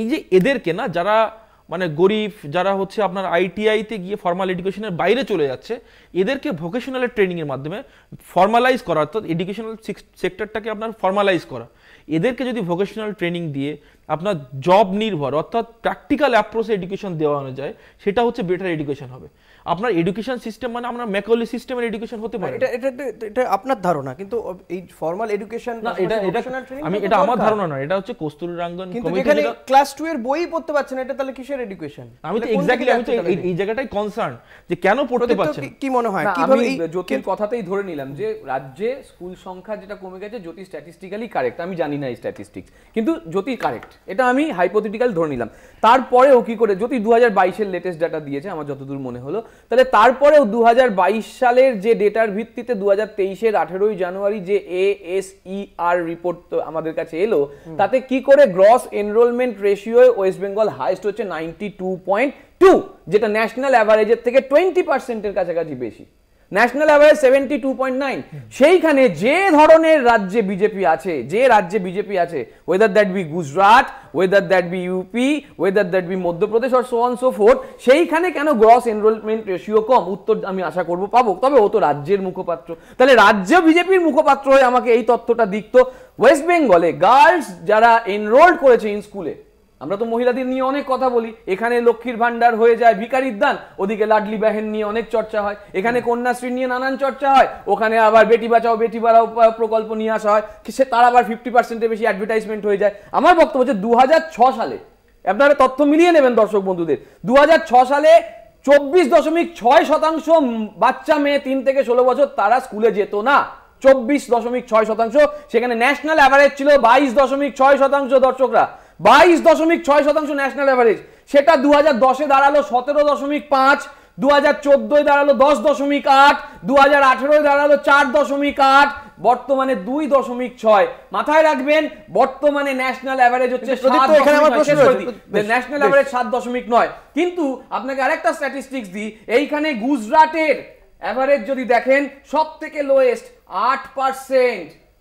এই যে এদেরকে না যারা মানে গরিব যারা হচ্ছে আপনার আইটিআইতে গিয়ে ফর্মাল এডুকেশনের বাইরে চলে যাচ্ছে এদেরকে ভোকেশনাল ট্রেনিংয়ের মাধ্যমে ফর্মালাইজ করা অর্থাৎ এডুকেশনাল সেক্টরটাকে আপনার ফর্মালাইজ করা এদেরকে যদি ভোকেশনাল ট্রেনিং দিয়ে আপনার জব নির্ভর অর্থাৎ প্র্যাকটিক্যাল অ্যাপ্রোচে এডুকেশন দেওয়ানো যায় সেটা হচ্ছে বেটার এডুকেশন হবে আপনার এডুকেশন সিস্টেম মানে আমরা ম্যাকলি সিস্টেমের এডুকেশন হতে পারে এটা
এটা এটা আপনার ধারণা কিন্তু এই ফর্মাল এডুকেশন না এটা এটা আমি এটা আমার ধারণা
নয় এটা হচ্ছে কস্তুরী রাঙ্গন কিন্তু এখানে
ক্লাস 2 এর বই পড়তে পাচ্ছেন এটা তাহলে কিসের এডুকেশন আমি তো এক্স্যাক্টলি আমি তো
এই
জায়গাটাই কনসার্ন
যে কেন পড়তে পাচ্ছেন কি মনে হয় কিভাবে এই
জ্যোতির কথাতেই ধরে নিলাম যে রাজ্যে স্কুল সংখ্যা যেটা কমে গেছে জ্যোতি স্ট্যাটিস্টিক্যালি কারেক্ট আমি জানি না স্ট্যাটিস্টিক্স কিন্তু জ্যোতি কারেক্ট এটা আমি হাইপোথেটিক্যাল ধরে নিলাম তারপরেও কি করে জ্যোতি 2022 এর বাইশের লেটেস্ট ডাটা দিয়েছে আমার যতদূর মনে হলো তাহলে তারপরেও দু সালের যে ডেটার ভিত্তিতে দু হাজার তেইশের আঠেরোই জানুয়ারি যে A S E R report আমাদের কাছে এলো তাতে কি করে gross enrolment ratio West Bengal highest হচ্ছে নাইনটি টু পয়েন্ট টু যেটা ন্যাশনাল অ্যাভারেজের থেকে টোয়েন্টি পার্সেন্টের কাছাকাছি বেশি national average seventy two point nine সেইখানে যে ধরনের রাজ্যে বিজেপি আছে যে রাজ্যে বিজেপি আছে whether that be Gujarat whether that be UP whether that be Madhya Pradesh আর সোয়ান সো ফোর সেইখানে কেন গ্রস এনরোলমেন্ট রেশিও কম উত্তর আমি আশা করব পাবো তবে ও তো রাজ্যের মুখপাত্র তাহলে রাজ্য বিজেপির মুখপাত্র হয়ে আমাকে এই তথ্যটা দিকত ওয়েস্ট বেঙ্গলে গার্লস যারা এনরোল্ড করেছে ইন স্কুলে আমরা তো মহিলাদের নিয়ে অনেক কথা বলি এখানে লক্ষ্মীর ভাণ্ডার হয়ে যায় ভিকারির দান ওদিকে লাডলি বাহেন নিয়ে অনেক চর্চা হয় এখানে কন্যাশ্রী নিয়ে নানান চর্চা হয় ওখানে আবার বেটি বাঁচাও বেটি বাড়াও প্রকল্প নিয়ে আসা হয় সে তার আবার ফিফটি পার্সেন্টের বেশি অ্যাডভার্টাইজমেন্ট হয়ে যায় আমার বক্তব্য হচ্ছে দু সালে আপনারা তথ্য মিলিয়ে নেবেন দর্শক বন্ধুদের দু সালে চব্বিশ দশমিক ছয় শতাংশ বাচ্চা মেয়ে তিন থেকে ষোলো বছর তারা স্কুলে যেত না চব্বিশ দশমিক ছয় শতাংশ সেখানে ন্যাশনাল অ্যাভারেজ ছিল বাইশ দশমিক ছয় শতাংশ দর্শকরা বাইশ দশমিক ছয় শতাংশ ন্যাশনাল অ্যাভারেজ সেটা দু হাজার দশে দাঁড়ালো সতেরো দশমিক পাঁচ দু হাজার চোদ্দোয় দাঁড়ালো দশ দশমিক আট দু হাজার আঠেরোয় দাঁড়ালো চার দশমিক আট বর্তমানে দুই দশমিক ছয় মাথায় রাখবেন বর্তমানে ন্যাশনাল অ্যাভারেজ হচ্ছে ন্যাশনাল অ্যাভারেজ সাত দশমিক নয় কিন্তু আপনাকে আরেকটা স্ট্যাটিস্টিক্স দিই এইখানে গুজরাটের অ্যাভারেজ যদি দেখেন সব থেকে লোয়েস্ট আট পার্সেন্ট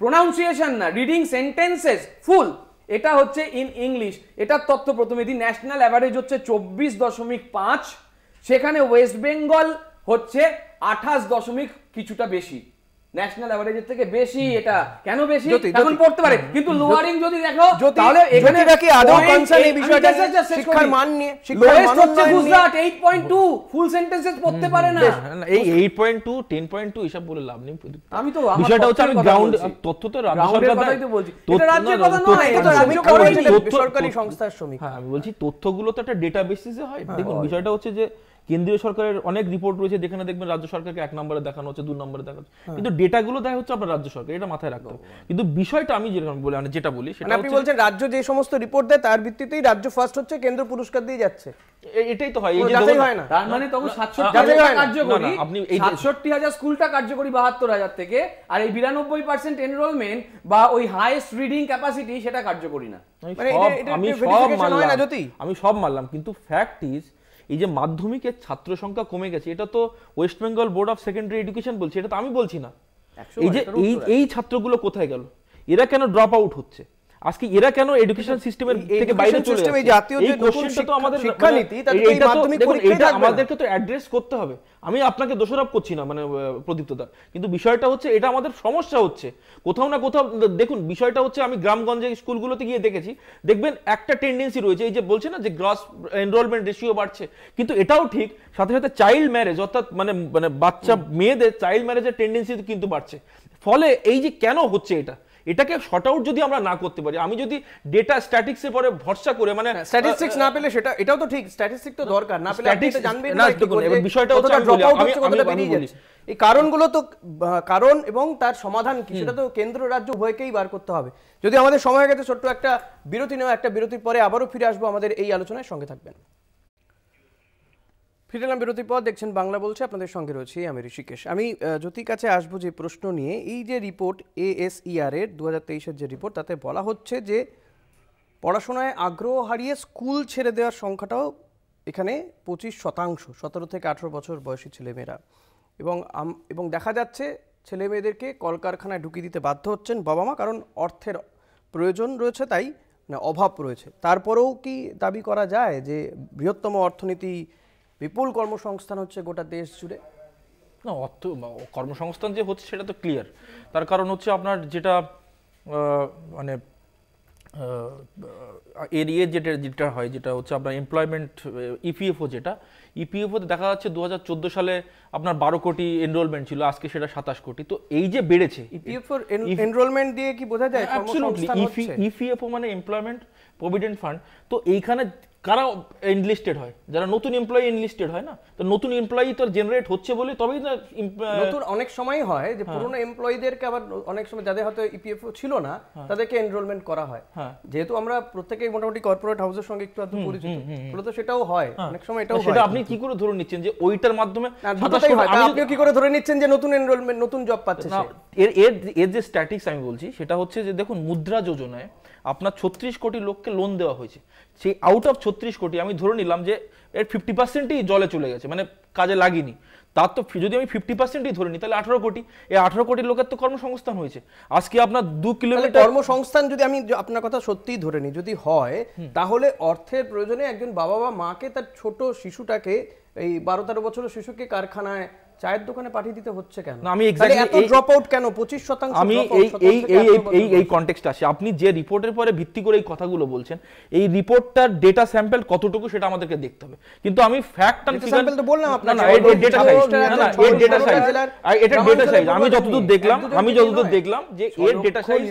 প্রোনাউন্সিয়েশন না রিডিং সেন্টেন্সেস ফুল এটা হচ্ছে ইন ইংলিশ এটার তথ্য প্রথমে দিই ন্যাশনাল অ্যাভারেজ হচ্ছে চব্বিশ দশমিক পাঁচ সেখানে ওয়েস্ট বেঙ্গল হচ্ছে আঠাশ দশমিক কিছুটা বেশি ন্যাশনাল থেকে বেশি এটা কেন বেশি এখন পড়তে পারে কিন্তু লোয়ারিং যদি দেখো তাহলে এখানে আদৌ কনসার্ন এই বিষয়টা শিক্ষার মান নিয়ে লোয়েস্ট হচ্ছে গুজরাট 8.2 ফুল সেন্টেন্সেস পড়তে পারে না
এই 8.2 10.2 এসব বলে লাভ নেই
আমি তো বিষয়টা হচ্ছে
আমি গ্রাউন্ড তথ্য তো রাজ্য তো বলছি এটা রাজ্যের কথা নয় এটা তো রাজ্য সরকারি সংস্থার শ্রমিক হ্যাঁ আমি বলছি তথ্যগুলো তো একটা ডেটা হয় হ্যাঁ, দেখুন বিষয়টা হচ্ছে যে কেন্দ্রীয় সরকারের অনেক রিপোর্ট রয়েছে যেখানে দেখবেন রাজ্য সরকারকে এক নম্বরে দেখানো হচ্ছে দু নম্বরে দেখানো হচ্ছে হ্যাঁ। কিন্তু ডেটাগুলো দেখা হচ্ছে আপনার রাজ্য সরকার এটা মাথায় রাখতে কিন্তু বিষয়টা আমি যেরকম বলি মানে যেটা বলি সেটা মানে আপনি বলছেন
রাজ্য যে সমস্ত রিপোর্ট দেয় তার ভিত্তিতেই রাজ্য ফার্স্ট হচ্ছে কেন্দ্র পুরস্কার দিয়ে যাচ্ছে এটাই তো হয় এই যে হয় না তার মানে তখন 67000 কার্যকরী আপনি
67000 স্কুলটা কার্যকরী 72000 থেকে আর এই 92% এনরোলমেন্ট বা ওই হাইয়েস্ট রিডিং ক্যাপাসিটি সেটা কার্যকরী না মানে
এটা আমি সব মানলাম আমি সব মানলাম কিন্তু ফ্যাক্ট ইজ এই যে মাধ্যমিকের ছাত্র সংখ্যা কমে গেছে এটা তো West Bengal board of secondary education বলছে এটা তো আমি বলছি না
এই যে এই
ছাত্রগুলো কোথায় গেল এরা কেন ড্রপ আউট হচ্ছে আজকে এরা কেন এডুকেশন সিস্টেমের থেকে বাইরে চলে যাচ্ছে এই জাতীয় যে কোশ্চেনটা তো আমাদের শিক্ষানীতি মানে তাতে এই মাধ্যমিক পরীক্ষা থাকবে আমাদেরকে তো অ্যাড্রেস করতে হবে আমি আপনাকে দোষারোপ করছি না মানে প্রদীপ্তদা কিন্তু বিষয়টা হচ্ছে এটা আমাদের সমস্যা হচ্ছে কোথাও না কোথাও দেখুন বিষয়টা হচ্ছে আমি গ্রামগঞ্জে স্কুলগুলোতে গিয়ে দেখেছি দেখবেন একটা টেন্ডেন্সি রয়েছে এই যে বলছে না যে গ্রস এনরোলমেন্ট রেশিও বাড়ছে কিন্তু এটাও ঠিক সাথে সাথে চাইল্ড ম্যারেজ অর্থাৎ মানে মানে বাচ্চা মেয়েদের চাইল্ড ম্যারেজের টেন্ডেন্সি কিন্তু বাড়ছে ফলে এই যে কেন হচ্ছে এটা এটাকে শর্ট আউট যদি আমরা না করতে পারি আমি যদি ডেটা স্ট্যাটিক্সের পরে
ভরসা করে মানে স্ট্যাটিস্টিক্স না পেলে সেটা এটাও তো ঠিক স্ট্যাটিস্টিক্স তো দরকার না পেলে আপনি জানবেন না এই বিষয়টা হচ্ছে ড্রপ আউট আমি আমি বলি এই কারণগুলো তো কারণ এবং তার সমাধান কি সেটা তো কেন্দ্র রাজ্য উভয়কেই বার করতে হবে যদি আমাদের সময় গেছে ছোট্ট একটা বিরতি নেওয়া একটা বিরতির পরে আবারও ফিরে আসবো আমাদের এই আলোচনায় সঙ্গে থাকবেন ফিরে এলাম বিরতির পর দেখছেন বাংলা বলছে আপনাদের সঙ্গে রয়েছে আমি ঋষিকেশ আমি জ্যোতির কাছে আসবো যে প্রশ্ন নিয়ে এই যে রিপোর্ট এএসইআর e এর দু হাজার যে রিপোর্ট তাতে বলা হচ্ছে যে পড়াশোনায় আগ্রহ হারিয়ে স্কুল ছেড়ে দেওয়ার সংখ্যাটাও এখানে পঁচিশ শতাংশ সতেরো থেকে আঠেরো বছর বয়সী ছেলেমেয়েরা এবং এবং দেখা যাচ্ছে ছেলেমেয়েদেরকে কলকারখানায় ঢুকিয়ে দিতে বাধ্য হচ্ছেন বাবা মা কারণ অর্থের প্রয়োজন রয়েছে তাই অভাব রয়েছে তারপরেও কি দাবি করা যায় যে বৃহত্তম অর্থনীতি বিপুল কর্মসংস্থান হচ্ছে গোটা দেশ জুড়ে
না অর্থ কর্মসংস্থান যে হচ্ছে সেটা তো ক্লিয়ার তার কারণ হচ্ছে আপনার যেটা মানে এরিয়ে যেটা যেটা হয় যেটা হচ্ছে আপনার এমপ্লয়মেন্ট ইপিএফও e যেটা ইপিএফওতে e দেখা যাচ্ছে দু হাজার সালে আপনার বারো কোটি এনরোলমেন্ট ছিল আজকে সেটা সাতাশ কোটি তো এই যে বেড়েছে ইপিএফওর e এনরোলমেন্ট দিয়ে কি বোঝা যায় ইপিএফও হ্যাঁ, মানে এমপ্লয়মেন্ট প্রভিডেন্ট ফান্ড তো এইখানে কারা এনলিস্টেড হয় যারা নতুন এমপ্লয়ি এনলিস্টেড হয় না তো নতুন এমপ্লয়ি তো জেনারেট হচ্ছে বলে তবেই না নতুন অনেক সময় হয় যে হ্যাঁ। পুরনো
এমপ্লয়িদেরকে আবার অনেক সময় যাদের হয়তো ইপিএফ e ছিল না হ্যাঁ। তাদেরকে এনরোলমেন্ট করা হয় হ্যাঁ। যেহেতু আমরা প্রত্যেকেই মোটামুটি কর্পোরেট হাউসের সঙ্গে একটু আধটু পরিচিত মূলত সেটাও হয় অনেক সময় এটাও সেটা আপনি কি করে ধরে নিচ্ছেন যে ওইটার মাধ্যমে সাতাশ হয় আপনি কি করে ধরে নিচ্ছেন যে নতুন এনরোলমেন্ট নতুন জব পাচ্ছে এর এর
এর যে স্ট্যাটিক্স আমি বলছি সেটা হচ্ছে যে দেখুন মুদ্রা যোজনায় আপনার ছত্রিশ কোটি লোককে লোন দেওয়া হয়েছে সেই আউট অফ ছত্রিশ কোটি আমি ধরে নিলাম যে এর ফিফটি পার্সেন্টই জলে চলে গেছে মানে কাজে লাগিনি তার তো যদি আমি ফিফটি পার্সেন্টই ধরে নিই তাহলে আঠারো কোটি এই আঠারো কোটি লোকের তো কর্মসংস্থান
হয়েছে আজকে আপনার দু কিলোমিটার কর্মসংস্থান যদি আমি আপনার কথা সত্যিই ধরে নিই যদি হয় তাহলে অর্থের প্রয়োজনে একজন বাবা বা মাকে তার ছোট শিশুটাকে এই বারো তেরো বছরের শিশুকে কারখানায় চায়ের দোকানে পাঠিয়ে দিতে হচ্ছে কেন আমি এক্স্যাক্টলি ড্রপ আউট কেন 25 শতাংশ আমি এই এই এই এই এই
কনটেক্সট আসে আপনি যে রিপোর্টের পরে ভিত্তি করে এই কথাগুলো বলছেন এই রিপোর্টটার ডেটা স্যাম্পল কতটুকু সেটা আমাদেরকে দেখতে হবে কিন্তু আমি ফ্যাক্ট আর স্যাম্পল তো বললাম আপনাকে না এই ডেটা সাইজ না না এর ডেটা সাইজ এটা ডেটা সাইজ আমি যতদূর দেখলাম আমি যতদূর দেখলাম যে এর ডেটা সাইজ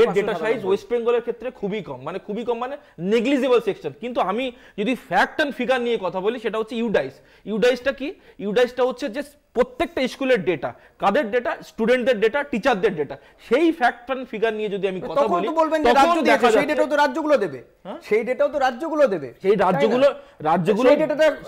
এর ডেটা সাইজ ওয়েস্ট বেঙ্গলের ক্ষেত্রে খুবই কম মানে খুবই কম মানে নেগলিজিবল সেকশন কিন্তু আমি যদি ফ্যাক্ট এন্ড ফিগার নিয়ে কথা বলি সেটা হচ্ছে ইউডাইস ইউডাইসটা কি ইউডাইসটা হচ্ছে যে প্রত্যেকটা স্কুলের ডেটা কাদের ডেটা স্টুডেন্টদের ডেটা টিচারদের ডেটা সেই ফ্যাক্ট অ্যান্ড ফিগার নিয়ে যদি আমি মানে কথা বলি বলবেন রাজ্য দিয়েছে সেই ডেটাও হ্যাঁ? তো
রাজ্যগুলো দেবে সেই ডেটাও তো রাজ্যগুলো দেবে সেই রাজ্যগুলো রাজ্যগুলো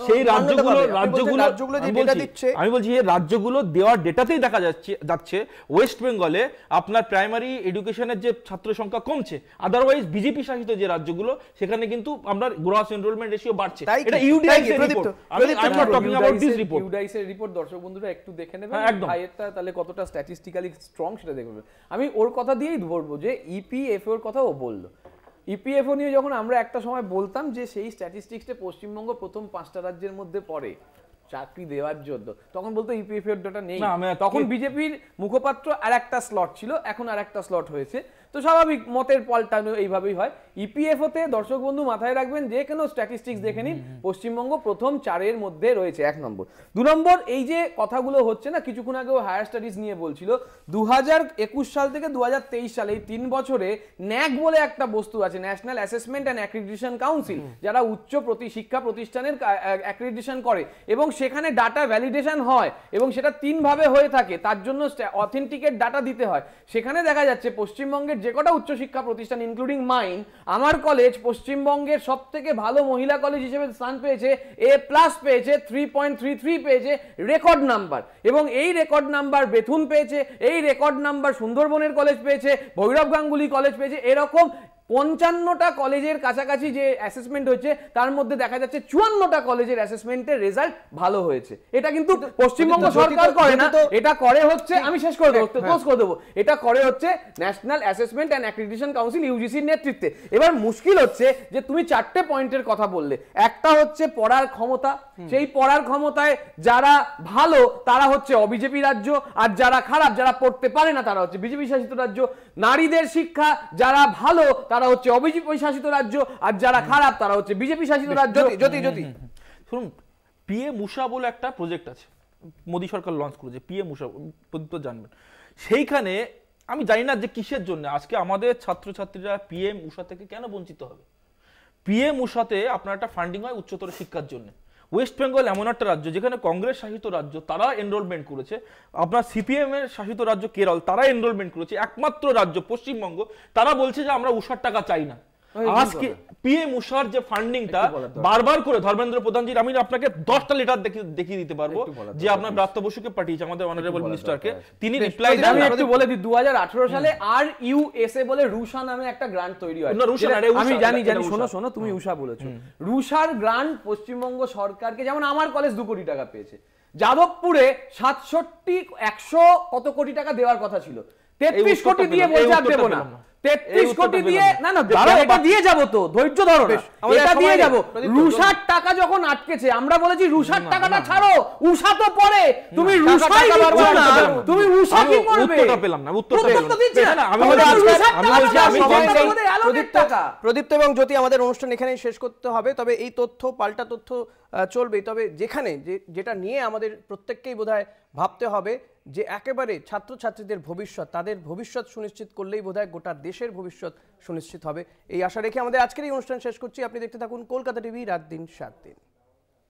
সেই রাজ্যগুলো রাজ্যগুলো রাজ্যগুলো
যে ডেটা দিচ্ছে
আমি বলছি এই রাজ্যগুলো দেওয়ার ডেটাতেই দেখা যাচ্ছে যাচ্ছে ওয়েস্ট বেঙ্গলে আপনার প্রাইমারি এডুকেশনের যে ছাত্র সংখ্যা কমছে আদারওয়াইজ বিজেপি শাসিত যে রাজ্যগুলো সেখানে কিন্তু আমরা গ্রস এনরোলমেন্ট রেশিও বাড়ছে এটা ইউডিআই রিপোর্ট আমি not talking about this report
UDI report দর্শক বন্ধুরা একটু দেখে নেবেন ভাইয়েরটা হ্যাঁ, তাহলে কতটা স্ট্যাটিস্টিক্যালি স্ট্রং সেটা দেখে নেবেন আমি ওর কথা দিয়েই ধরবো যে ইপিএফ e ওর কথা ও বললো ইপিএফও e নিয়ে যখন আমরা একটা সময় বলতাম যে সেই স্ট্যাটিস্টিক্সটা পশ্চিমবঙ্গ প্রথম পাঁচটা রাজ্যের মধ্যে পড়ে চাকরি দেওয়ার জন্য তখন বলতো ইপিএফ e এর ডাটা নেই তখন বিজেপির মুখপাত্র আর একটা স্লট ছিল এখন আর একটা স্লট হয়েছে তো স্বাভাবিক মতের পাল্টানো এইভাবেই হয় ইপিএফওতে e দর্শক বন্ধু মাথায় রাখবেন যে কোনো স্ট্যাটিস্টিক্স দেখে নিন পশ্চিমবঙ্গ প্রথম চারের মধ্যে রয়েছে এক নম্বর দু নম্বর এই যে কথাগুলো হচ্ছে না কিছুক্ষণ আগেও হায়ার স্টাডিজ নিয়ে বলছিল দু সাল থেকে দু সাল এই তিন বছরে ন্যাক বলে একটা বস্তু আছে national assessment and accreditation council যারা উচ্চ প্রতি শিক্ষা প্রতিষ্ঠানের অ্যাক্রিডিটেশন করে এবং সেখানে ডাটা ভ্যালিডেশন হয় এবং সেটা তিনভাবে হয়ে থাকে তার জন্য অথেন্টিকেট ডাটা দিতে হয় সেখানে দেখা যাচ্ছে পশ্চিমবঙ্গের যে কটা উচ্চশিক্ষা প্রতিষ্ঠান ইনক্লুডিং মাইন আমার কলেজ পশ্চিমবঙ্গের সব থেকে ভালো মহিলা কলেজ হিসেবে স্থান পেয়েছে এ প্লাস পেয়েছে থ্রি পয়েন্ট থ্রি থ্রি পেয়েছে রেকর্ড নাম্বার এবং এই রেকর্ড নাম্বার বেথুন পেয়েছে এই রেকর্ড নাম্বার সুন্দরবনের কলেজ পেয়েছে ভৈরব গাঙ্গুলি কলেজ পেয়েছে এরকম পঞ্চান্নটা কলেজের কাছাকাছি যে অ্যাসেসমেন্ট হয়েছে তার মধ্যে দেখা যাচ্ছে চুয়ান্নটা কলেজের অ্যাসেসমেন্টের রেজাল্ট ভালো হয়েছে এটা কিন্তু পশ্চিমবঙ্গ সরকার করে না এটা করে হচ্ছে আমি শেষ করে দেবো ক্লোজ হ্যাঁ, হ্যাঁ। করে দেবো এটা করে হচ্ছে national assessment and accreditation council ইউজিসির নেতৃত্বে এবার মুশকিল হচ্ছে যে তুমি চারটে পয়েন্টের কথা বললে একটা হচ্ছে পড়ার ক্ষমতা সেই পড়ার ক্ষমতায় যারা ভালো তারা হচ্ছে অবিজেপি রাজ্য আর যারা খারাপ যারা পড়তে পারে না তারা হচ্ছে বিজেপি শাসিত রাজ্য নারীদের শিক্ষা যারা ভালো তারা তারা হচ্ছে অবিজেপি শাসিত রাজ্য আর যারা খারাপ তারা হচ্ছে বিজেপি শাসিত রাজ্য জ্যোতি জ্যোতি শুনুন পিএ মুসা বলে একটা
প্রজেক্ট আছে মোদী সরকার লঞ্চ করেছে পিএ মুসা প্রদীপ্ত জানবেন সেইখানে আমি জানি না যে কিসের জন্য আজকে আমাদের ছাত্রছাত্রীরা পিএম উষা থেকে কেন বঞ্চিত হবে পিএম উষাতে আপনার একটা ফান্ডিং হয় উচ্চতর শিক্ষার জন্য ওয়েস্ট বেঙ্গল এমন একটা রাজ্য যেখানে কংগ্রেস শাসিত রাজ্য তারা এনরোলমেন্ট করেছে আপনার সিপিএম এর শাসিত রাজ্য কেরল তারা এনরোলমেন্ট করেছে একমাত্র রাজ্য পশ্চিমবঙ্গ তারা বলছে যে আমরা উষার টাকা চাই না আজকে পিএম উষার যে ফান্ডিংটা বারবার করে ধর্মেন্দ্র প্রধানজির আমি আপনাকে 10টা লেটার দেখিয়ে দিতে পারবো যে আপনার ব্রাত্য বসুকে পাঠিয়েছে আমাদের অনারেবল মিনিস্টারকে তিনি রিপ্লাই দেন আমি একটু বলে দিই 2018
সালে আর ইউএসএ বলে রুশা নামে একটা গ্রান্ট তৈরি হয় না রুশা আরে আমি জানি জানি শোনো শোনো তুমি উষা বলেছো রুশার গ্রান্ট পশ্চিমবঙ্গ সরকারকে যেমন আমার কলেজ 2 কোটি টাকা পেয়েছে যাদবপুরে 67 100 কত কোটি টাকা দেওয়ার কথা ছিল 33 কোটি দিয়ে বলছে আর দেবো না কোটি দিয়ে না না এটা দিয়ে যাব তো ধৈর্য ধরো এটা দিয়ে যাব টাকা যখন আটকেছে আমরা বলেছি টাকাটা ছাড়ো
উষা তো তুমি না তুমি উষা কি করবে উত্তরটা পেলাম না পেলাম না আমি বলছি আমি টাকা প্রদীপ্ত এবং জ্যোতি আমাদের অনুষ্ঠান এখানেই শেষ করতে হবে তবে এই তথ্য পাল্টা তথ্য চলবে তবে যেখানে যেটা নিয়ে আমাদের প্রত্যেককেই বোধহয় ভাবতে হবে যে একেবারে ছাত্রছাত্রীদের ভবিষ্যৎ তাদের ভবিষ্যৎ সুনিশ্চিত করলেই বোধ হয় গোটা দেশ দেশের ভবিষ্যৎ সুনিশ্চিত হবে এই আশা রেখে আমাদের আজকের এই অনুষ্ঠান শেষ করছি আপনি দেখতে থাকুন কলকাতা টিভি রাত দিন সাত দিন